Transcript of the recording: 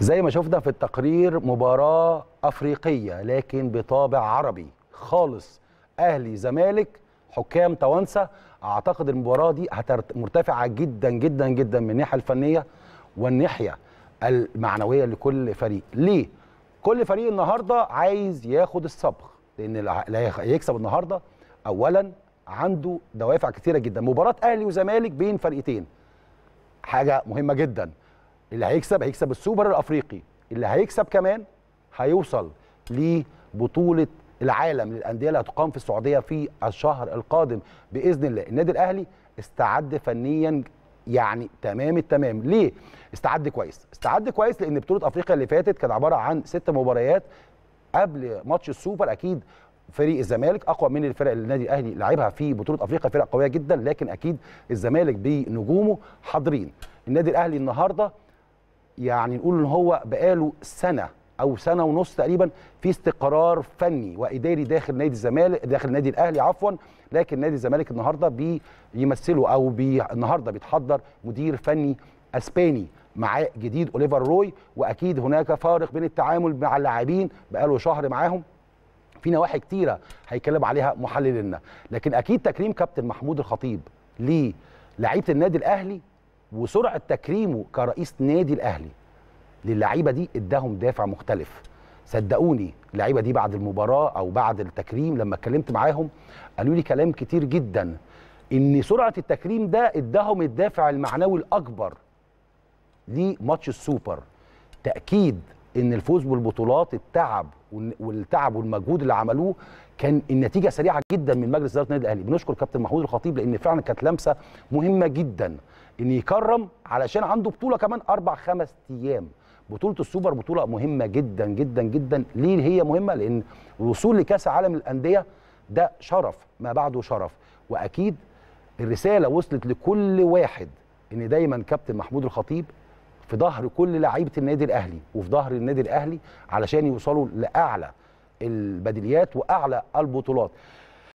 زي ما شفنا في التقرير مباراة أفريقية لكن بطابع عربي خالص أهلي زمالك حكام توانسة أعتقد المباراة دي مرتفعة جدا جدا جدا من الناحية الفنية والناحية المعنوية لكل فريق ليه؟ كل فريق النهاردة عايز ياخد الصبغ لأن اللي هيكسب النهاردة أولا عنده دوافع كتيرة جدا مباراة أهلي وزمالك بين فرقتين حاجة مهمة جدا اللي هيكسب هيكسب السوبر الافريقي اللي هيكسب كمان هيوصل لبطوله العالم للانديه اللي هتقام في السعوديه في الشهر القادم باذن الله النادي الاهلي استعد فنيا يعني تمام التمام ليه استعد كويس استعد كويس لان بطوله افريقيا اللي فاتت كانت عباره عن ست مباريات قبل ماتش السوبر اكيد فريق الزمالك اقوى من الفرق اللي النادي الاهلي لعبها في بطوله افريقيا فرق قويه جدا لكن اكيد الزمالك بنجومه حاضرين النادي الاهلي النهارده يعني نقول ان هو بقاله سنه او سنه ونص تقريبا في استقرار فني واداري داخل نادي الزمالك داخل نادي الاهلي عفوا لكن نادي الزمالك النهارده بيمثله او بي النهارده بيتحضر مدير فني اسباني معاه جديد اوليفر روي واكيد هناك فارق بين التعامل مع اللاعبين بقاله شهر معاهم في نواحي كتيره هيتكلم عليها محللنا لكن اكيد تكريم كابتن محمود الخطيب ليه لعيبه النادي الاهلي وسرعه تكريمه كرئيس نادي الاهلي للعيبه دي اداهم دافع مختلف صدقوني اللعيبه دي بعد المباراه او بعد التكريم لما اتكلمت معاهم قالوا لي كلام كتير جدا ان سرعه التكريم ده اداهم الدافع المعنوي الاكبر لماتش السوبر تاكيد ان الفوز بالبطولات التعب والتعب والمجهود اللي عملوه كان النتيجه سريعه جدا من مجلس اداره النادي الاهلي بنشكر كابتن محمود الخطيب لان فعلا كانت لمسه مهمه جدا ان يكرم علشان عنده بطوله كمان اربع خمس ايام بطوله السوبر بطوله مهمه جدا جدا جدا ليه هي مهمه لان الوصول لكاس عالم الانديه ده شرف ما بعده شرف واكيد الرساله وصلت لكل واحد ان دايما كابتن محمود الخطيب في ظهر كل لعيبه النادي الاهلي وفي ظهر النادي الاهلي علشان يوصلوا لاعلى البدليات واعلى البطولات